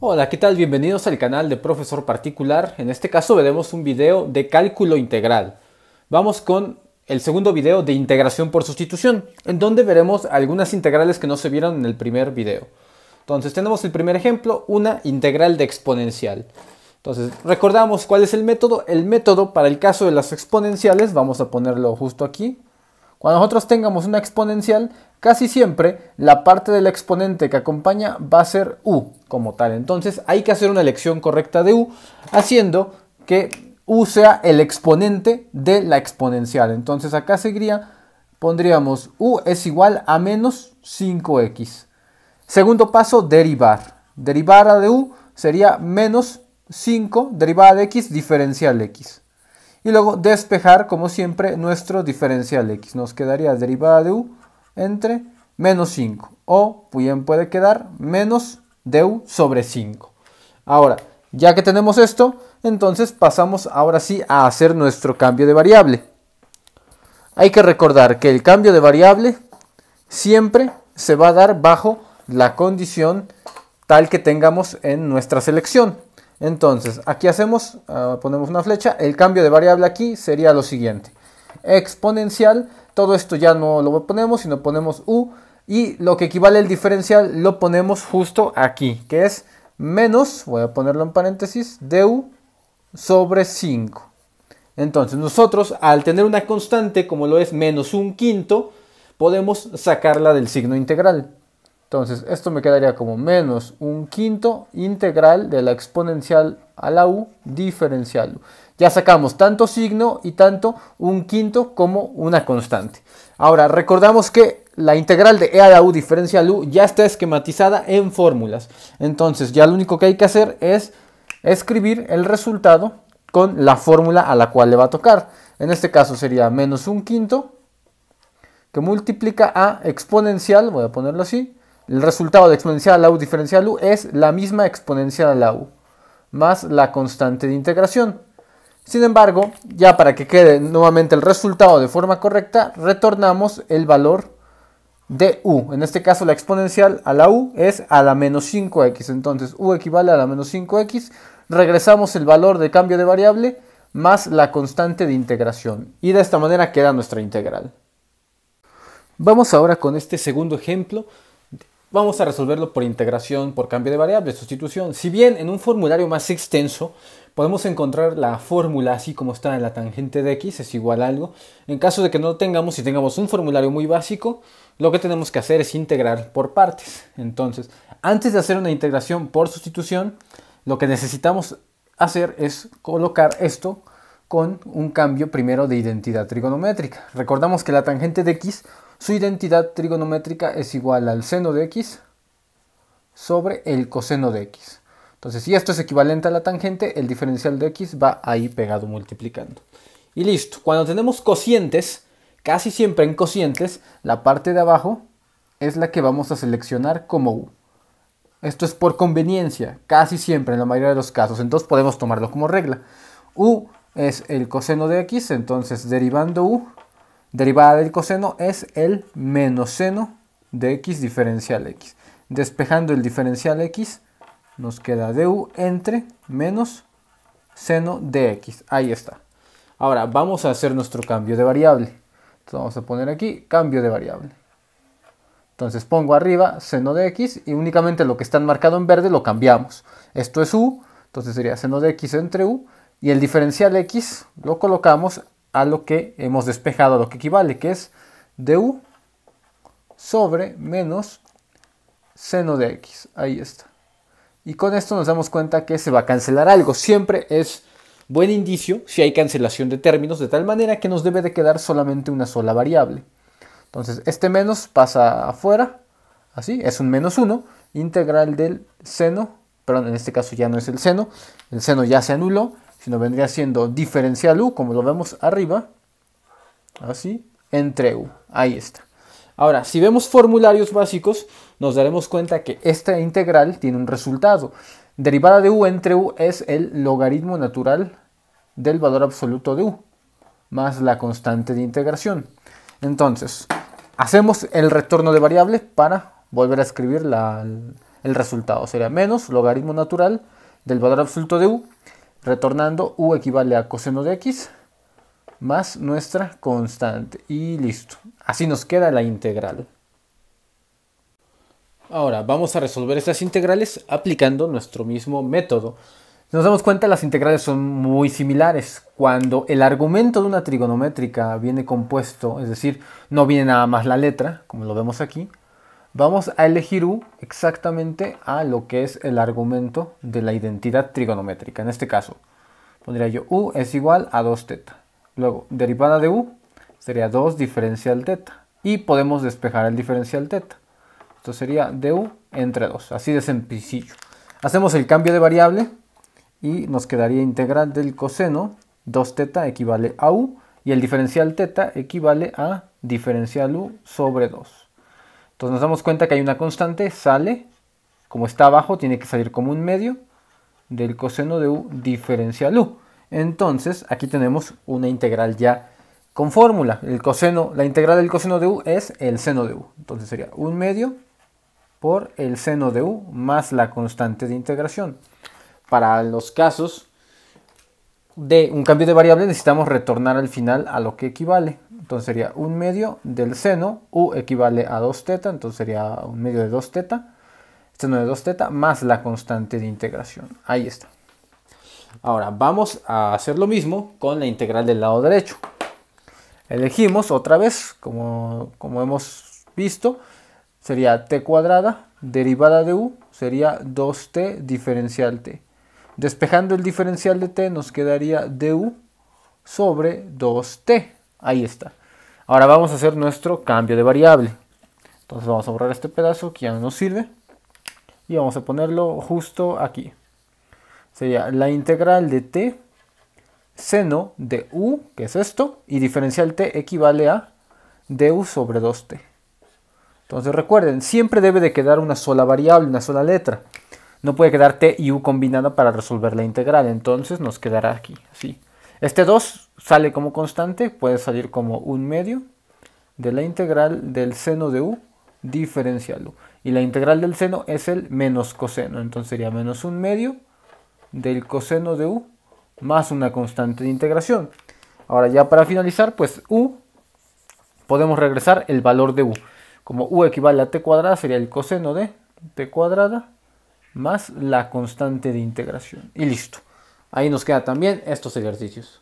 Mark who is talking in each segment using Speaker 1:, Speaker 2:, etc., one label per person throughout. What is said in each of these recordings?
Speaker 1: Hola, ¿qué tal? Bienvenidos al canal de Profesor Particular. En este caso veremos un video de cálculo integral. Vamos con el segundo video de integración por sustitución, en donde veremos algunas integrales que no se vieron en el primer video. Entonces tenemos el primer ejemplo, una integral de exponencial. Entonces recordamos cuál es el método. El método para el caso de las exponenciales, vamos a ponerlo justo aquí. Cuando nosotros tengamos una exponencial, Casi siempre la parte del exponente que acompaña va a ser u como tal. Entonces hay que hacer una elección correcta de u haciendo que u sea el exponente de la exponencial. Entonces acá seguiría, pondríamos u es igual a menos 5x. Segundo paso, derivar. Derivada de u sería menos 5 derivada de x diferencial x. Y luego despejar, como siempre, nuestro diferencial x. Nos quedaría derivada de u entre menos 5. O bien puede quedar menos deu sobre 5. Ahora, ya que tenemos esto, entonces pasamos ahora sí a hacer nuestro cambio de variable. Hay que recordar que el cambio de variable siempre se va a dar bajo la condición tal que tengamos en nuestra selección. Entonces, aquí hacemos, ah, ponemos una flecha, el cambio de variable aquí sería lo siguiente exponencial. Todo esto ya no lo ponemos, sino ponemos u. Y lo que equivale al diferencial lo ponemos justo aquí, que es menos, voy a ponerlo en paréntesis, du sobre 5. Entonces nosotros al tener una constante como lo es menos un quinto, podemos sacarla del signo integral. Entonces, esto me quedaría como menos un quinto integral de la exponencial a la u diferencial u. Ya sacamos tanto signo y tanto un quinto como una constante. Ahora, recordamos que la integral de e a la u diferencial u ya está esquematizada en fórmulas. Entonces, ya lo único que hay que hacer es escribir el resultado con la fórmula a la cual le va a tocar. En este caso sería menos un quinto que multiplica a exponencial, voy a ponerlo así, el resultado de exponencial a la U diferencial U es la misma exponencial a la U, más la constante de integración. Sin embargo, ya para que quede nuevamente el resultado de forma correcta, retornamos el valor de U. En este caso la exponencial a la U es a la menos 5x. Entonces U equivale a la menos 5x. Regresamos el valor de cambio de variable más la constante de integración. Y de esta manera queda nuestra integral. Vamos ahora con este segundo ejemplo vamos a resolverlo por integración, por cambio de variable, sustitución. Si bien en un formulario más extenso podemos encontrar la fórmula así como está en la tangente de x es igual a algo. En caso de que no lo tengamos, y tengamos un formulario muy básico, lo que tenemos que hacer es integrar por partes. Entonces, antes de hacer una integración por sustitución, lo que necesitamos hacer es colocar esto con un cambio primero de identidad trigonométrica. Recordamos que la tangente de x su identidad trigonométrica es igual al seno de x sobre el coseno de x. Entonces, si esto es equivalente a la tangente, el diferencial de x va ahí pegado multiplicando. Y listo. Cuando tenemos cocientes, casi siempre en cocientes, la parte de abajo es la que vamos a seleccionar como u. Esto es por conveniencia, casi siempre en la mayoría de los casos. Entonces podemos tomarlo como regla. u es el coseno de x, entonces derivando u Derivada del coseno es el menos seno de x diferencial x. Despejando el diferencial x, nos queda du entre menos seno de x. Ahí está. Ahora vamos a hacer nuestro cambio de variable. Entonces vamos a poner aquí cambio de variable. Entonces pongo arriba seno de x y únicamente lo que está marcado en verde lo cambiamos. Esto es u, entonces sería seno de x entre u y el diferencial x lo colocamos a lo que hemos despejado, a lo que equivale, que es du sobre menos seno de x. Ahí está. Y con esto nos damos cuenta que se va a cancelar algo. Siempre es buen indicio si hay cancelación de términos, de tal manera que nos debe de quedar solamente una sola variable. Entonces, este menos pasa afuera, así, es un menos 1, integral del seno, perdón, en este caso ya no es el seno, el seno ya se anuló, sino vendría siendo diferencial u, como lo vemos arriba, así, entre u. Ahí está. Ahora, si vemos formularios básicos, nos daremos cuenta que esta integral tiene un resultado. Derivada de u entre u es el logaritmo natural del valor absoluto de u, más la constante de integración. Entonces, hacemos el retorno de variable para volver a escribir el resultado. Sería menos logaritmo natural del valor absoluto de u Retornando u equivale a coseno de x más nuestra constante. Y listo. Así nos queda la integral. Ahora vamos a resolver estas integrales aplicando nuestro mismo método. nos damos cuenta, las integrales son muy similares. Cuando el argumento de una trigonométrica viene compuesto, es decir, no viene nada más la letra, como lo vemos aquí, Vamos a elegir U exactamente a lo que es el argumento de la identidad trigonométrica. En este caso, pondría yo U es igual a 2 teta. Luego, derivada de U sería 2 diferencial teta. Y podemos despejar el diferencial teta. Esto sería du entre 2, así de sencillo. Hacemos el cambio de variable y nos quedaría integral del coseno. 2 teta equivale a u y el diferencial teta equivale a diferencial u sobre 2. Entonces nos damos cuenta que hay una constante, sale, como está abajo, tiene que salir como un medio del coseno de u diferencial u. Entonces aquí tenemos una integral ya con fórmula. El coseno, la integral del coseno de u es el seno de u. Entonces sería un medio por el seno de u más la constante de integración. Para los casos de un cambio de variable necesitamos retornar al final a lo que equivale. Entonces sería un medio del seno, u equivale a 2 teta, entonces sería un medio de 2 teta, seno este de 2 teta más la constante de integración. Ahí está. Ahora vamos a hacer lo mismo con la integral del lado derecho. Elegimos otra vez, como, como hemos visto, sería t cuadrada derivada de u sería 2t diferencial t. Despejando el diferencial de t nos quedaría du sobre 2t. Ahí está. Ahora vamos a hacer nuestro cambio de variable. Entonces vamos a borrar este pedazo que ya no nos sirve. Y vamos a ponerlo justo aquí. Sería la integral de t seno de u, que es esto, y diferencial t equivale a du sobre 2t. Entonces recuerden, siempre debe de quedar una sola variable, una sola letra. No puede quedar t y u combinada para resolver la integral, entonces nos quedará aquí, así. Este 2 sale como constante, puede salir como un medio de la integral del seno de u diferencial u. Y la integral del seno es el menos coseno, entonces sería menos un medio del coseno de u más una constante de integración. Ahora ya para finalizar, pues u podemos regresar el valor de u. Como u equivale a t cuadrada sería el coseno de t cuadrada más la constante de integración. Y listo. Ahí nos quedan también estos ejercicios.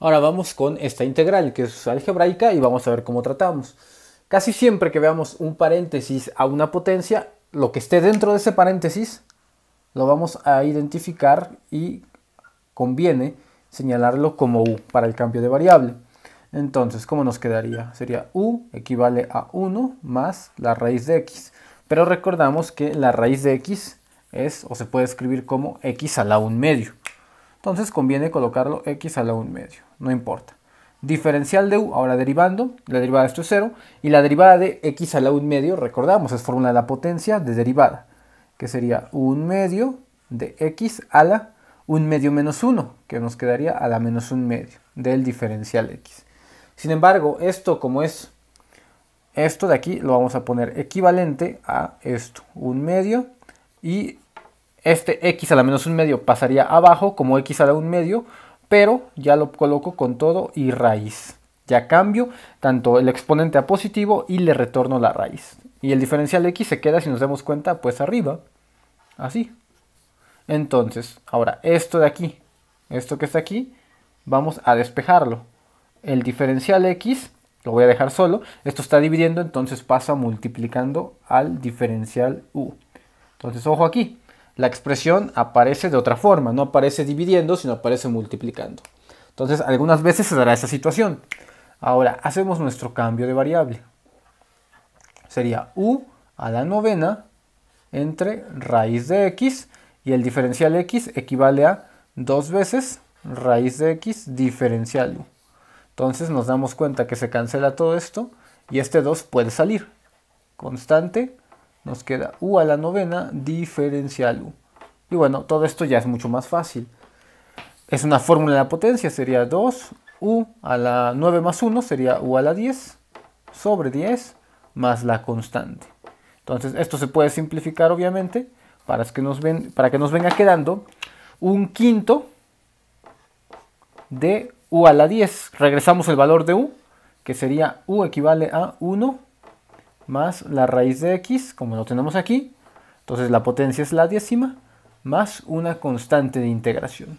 Speaker 1: Ahora vamos con esta integral, que es algebraica, y vamos a ver cómo tratamos. Casi siempre que veamos un paréntesis a una potencia, lo que esté dentro de ese paréntesis lo vamos a identificar y conviene señalarlo como u para el cambio de variable. Entonces, ¿cómo nos quedaría? Sería u equivale a 1 más la raíz de x. Pero recordamos que la raíz de x es o se puede escribir como x a la 1 medio. Entonces conviene colocarlo x a la 1 medio, no importa. Diferencial de u, ahora derivando, la derivada de esto es 0, y la derivada de x a la 1 medio, recordamos, es fórmula de la potencia de derivada, que sería 1 medio de x a la 1 medio menos 1, que nos quedaría a la menos 1 medio del diferencial x. Sin embargo, esto como es, esto de aquí lo vamos a poner equivalente a esto, 1 medio, y este x a la menos un medio pasaría abajo como x a la un medio, pero ya lo coloco con todo y raíz. Ya cambio tanto el exponente a positivo y le retorno la raíz. Y el diferencial x se queda, si nos damos cuenta, pues arriba. Así. Entonces, ahora esto de aquí, esto que está aquí, vamos a despejarlo. El diferencial x lo voy a dejar solo. Esto está dividiendo, entonces pasa multiplicando al diferencial u. Entonces, ojo aquí, la expresión aparece de otra forma, no aparece dividiendo, sino aparece multiplicando. Entonces, algunas veces se dará esa situación. Ahora, hacemos nuestro cambio de variable. Sería u a la novena entre raíz de x y el diferencial x equivale a dos veces raíz de x diferencial u. Entonces nos damos cuenta que se cancela todo esto y este 2 puede salir. Constante nos queda u a la novena diferencial u. Y bueno, todo esto ya es mucho más fácil. Es una fórmula de la potencia, sería 2 u a la 9 más 1 sería u a la 10 sobre 10 más la constante. Entonces esto se puede simplificar obviamente para que nos, ven, para que nos venga quedando un quinto de u a la 10. Regresamos el valor de u, que sería u equivale a 1 más la raíz de x, como lo tenemos aquí. Entonces la potencia es la décima más una constante de integración.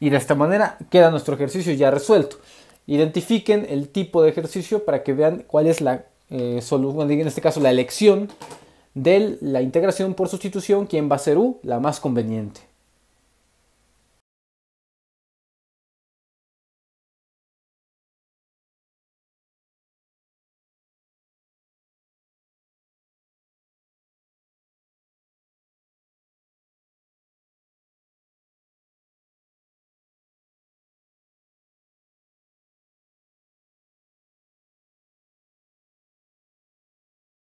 Speaker 1: Y de esta manera queda nuestro ejercicio ya resuelto. Identifiquen el tipo de ejercicio para que vean cuál es la eh, solución, en este caso la elección de la integración por sustitución, quién va a ser u, la más conveniente.